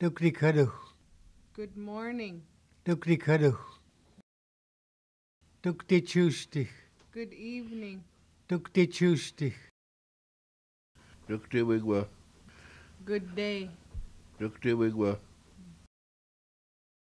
Good morning. Doug Ricardo. Doug Tuesday. Good evening. Doug Tuesday. Wigwa. Good day. Doug Wigwa.